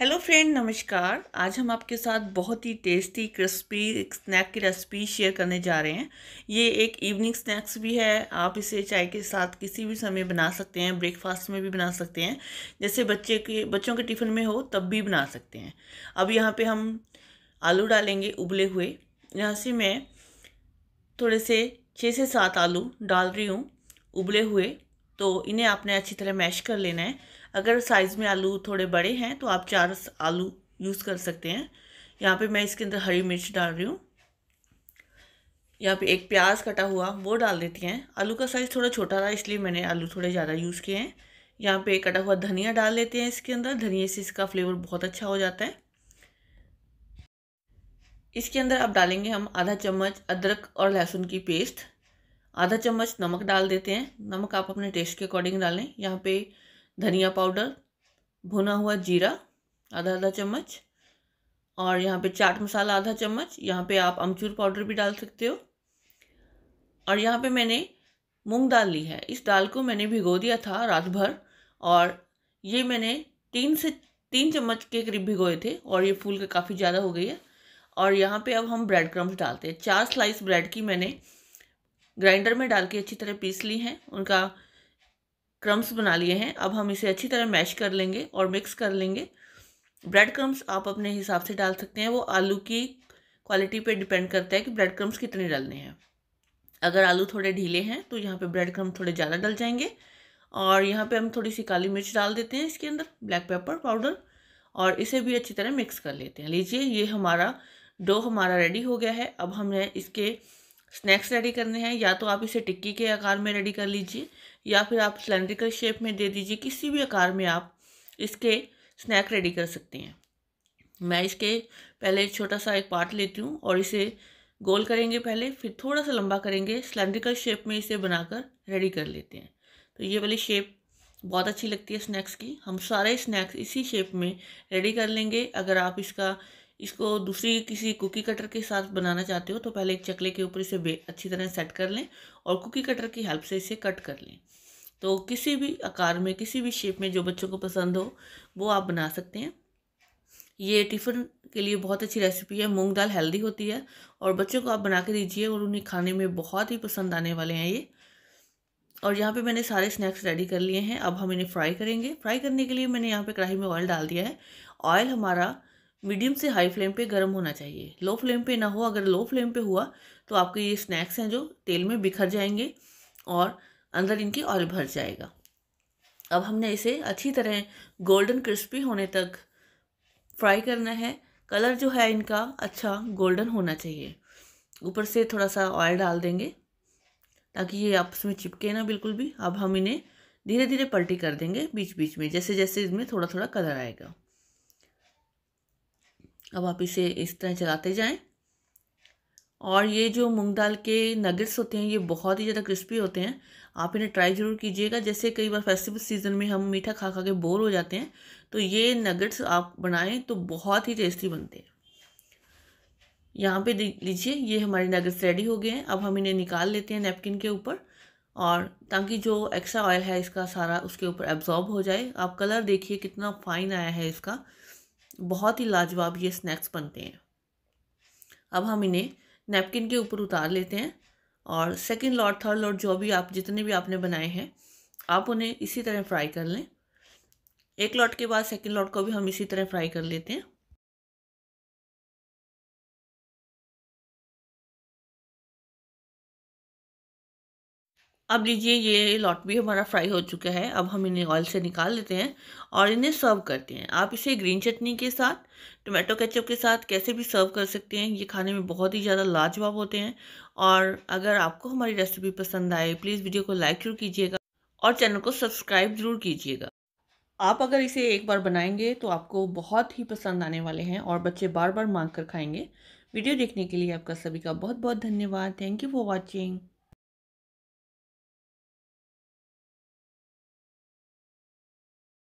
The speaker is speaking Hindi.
हेलो फ्रेंड नमस्कार आज हम आपके साथ बहुत ही टेस्टी क्रिस्पी स्नैक की रेसिपी शेयर करने जा रहे हैं ये एक इवनिंग स्नैक्स भी है आप इसे चाय के साथ किसी भी समय बना सकते हैं ब्रेकफास्ट में भी बना सकते हैं जैसे बच्चे के बच्चों के टिफ़िन में हो तब भी बना सकते हैं अब यहाँ पे हम आलू डालेंगे उबले हुए यहाँ से मैं थोड़े से छः से सात आलू डाल रही हूँ उबले हुए तो इन्हें आपने अच्छी तरह मैश कर लेना है अगर साइज़ में आलू थोड़े बड़े हैं तो आप चार आलू यूज़ कर सकते हैं यहाँ पे मैं इसके अंदर हरी मिर्च डाल रही हूँ यहाँ पे एक प्याज कटा हुआ वो डाल देती हैं आलू का साइज़ थोड़ा छोटा था इसलिए मैंने आलू थोड़े ज़्यादा यूज़ किए हैं यहाँ पे कटा हुआ धनिया डाल लेते हैं इसके अंदर धनिए से इसका फ्लेवर बहुत अच्छा हो जाता है इसके अंदर अब डालेंगे हम आधा चम्मच अदरक और लहसुन की पेस्ट आधा चम्मच नमक डाल देते हैं नमक आप अपने टेस्ट के अकॉर्डिंग डालें यहाँ पे धनिया पाउडर भुना हुआ जीरा आधा आधा चम्मच और यहाँ पे चाट मसाला आधा चम्मच यहाँ पे आप अमचूर पाउडर भी डाल सकते हो और यहाँ पे मैंने मूंग दाल ली है इस दाल को मैंने भिगो दिया था रात भर और ये मैंने तीन से तीन चम्मच के करीब भिगोए थे और ये फूल के काफ़ी ज़्यादा हो गई है और यहाँ पे अब हम ब्रेड क्रम्स डालते हैं चार स्लाइस ब्रेड की मैंने ग्राइंडर में डाल के अच्छी तरह पीस ली हैं उनका क्रम्स बना लिए हैं अब हम इसे अच्छी तरह मैश कर लेंगे और मिक्स कर लेंगे ब्रेड क्रम्स आप अपने हिसाब से डाल सकते हैं वो आलू की क्वालिटी पे डिपेंड करता है कि ब्रेड क्रम्स कितने डालने हैं अगर आलू थोड़े ढीले हैं तो यहाँ पे ब्रेड क्रम थोड़े ज़्यादा डल जाएंगे और यहाँ पे हम थोड़ी सी काली मिर्च डाल देते हैं इसके अंदर ब्लैक पेपर पाउडर और इसे भी अच्छी तरह मिक्स कर लेते हैं लीजिए ये हमारा डो हमारा रेडी हो गया है अब हमने इसके स्नैक्स रेडी करने हैं या तो आप इसे टिक्की के आकार में रेडी कर लीजिए या फिर आप सिलेंड्रिकल शेप में दे दीजिए किसी भी आकार में आप इसके स्नैक रेडी कर सकते हैं मैं इसके पहले छोटा सा एक पार्ट लेती हूँ और इसे गोल करेंगे पहले फिर थोड़ा सा लंबा करेंगे सिलेंड्रिकल शेप में इसे बनाकर रेडी कर लेते हैं तो ये वाली शेप बहुत अच्छी लगती है स्नैक्स की हम सारे स्नैक्स इसी शेप में रेडी कर लेंगे अगर आप इसका इसको दूसरी किसी कुकी कटर के साथ बनाना चाहते हो तो पहले एक चकले के ऊपर इसे अच्छी तरह सेट कर लें और कुकी कटर की हेल्प से इसे कट कर लें तो किसी भी आकार में किसी भी शेप में जो बच्चों को पसंद हो वो आप बना सकते हैं ये टिफ़िन के लिए बहुत अच्छी रेसिपी है मूंग दाल हेल्दी होती है और बच्चों को आप बना के दीजिए और उन्हें खाने में बहुत ही पसंद आने वाले हैं ये और यहाँ पे मैंने सारे स्नैक्स रेडी कर लिए हैं अब हम इन्हें फ्राई करेंगे फ्राई करने के लिए मैंने यहाँ पे कढ़ाई में ऑयल डाल दिया है ऑयल हमारा मीडियम से हाई फ्लेम पे गर्म होना चाहिए लो फ्लेम पे ना हो अगर लो फ्लेम पे हुआ तो आपके ये स्नैक्स हैं जो तेल में बिखर जाएंगे और अंदर इनकी ऑयल भर जाएगा अब हमने इसे अच्छी तरह गोल्डन क्रिस्पी होने तक फ्राई करना है कलर जो है इनका अच्छा गोल्डन होना चाहिए ऊपर से थोड़ा सा ऑयल डाल देंगे ताकि ये आपस में चिपके ना बिल्कुल भी अब हम इन्हें धीरे धीरे पलटी कर देंगे बीच बीच में जैसे जैसे इसमें थोड़ा थोड़ा कलर आएगा अब आप इसे इस तरह चलाते जाएं और ये जो मूंग दाल के नगेट्स होते हैं ये बहुत ही ज़्यादा क्रिस्पी होते हैं आप इन्हें ट्राई ज़रूर कीजिएगा जैसे कई बार फेस्टिवल सीज़न में हम मीठा खा खा के बोर हो जाते हैं तो ये नगेट्स आप बनाएं तो बहुत ही टेस्टी बनते हैं यहाँ पे लीजिए ये हमारे नगेट्स रेडी हो गए हैं अब हम इन्हें निकाल लेते हैं नैपकिन के ऊपर और ताकि जो एक्स्ट्रा ऑयल है इसका सारा उसके ऊपर एब्जॉर्ब हो जाए आप कलर देखिए कितना फाइन आया है इसका बहुत ही लाजवाब ये स्नैक्स बनते हैं अब हम इन्हें नैपकिन के ऊपर उतार लेते हैं और सेकेंड लॉट थर्ड लॉट जो भी आप जितने भी आपने बनाए हैं आप उन्हें इसी तरह फ्राई कर लें एक लॉट के बाद सेकेंड लॉट को भी हम इसी तरह फ्राई कर लेते हैं अब लीजिए ये लॉट भी हमारा फ्राई हो चुका है अब हम इन्हें ऑयल से निकाल लेते हैं और इन्हें सर्व करते हैं आप इसे ग्रीन चटनी के साथ टोमेटो केचप के साथ कैसे भी सर्व कर सकते हैं ये खाने में बहुत ही ज़्यादा लाजवाब होते हैं और अगर आपको हमारी रेसिपी पसंद आए प्लीज़ वीडियो को लाइक जरूर कीजिएगा और चैनल को सब्सक्राइब ज़रूर कीजिएगा आप अगर इसे एक बार बनाएंगे तो आपको बहुत ही पसंद आने वाले हैं और बच्चे बार बार मांग कर खाएंगे वीडियो देखने के लिए आपका सभी का बहुत बहुत धन्यवाद थैंक यू फॉर वॉचिंग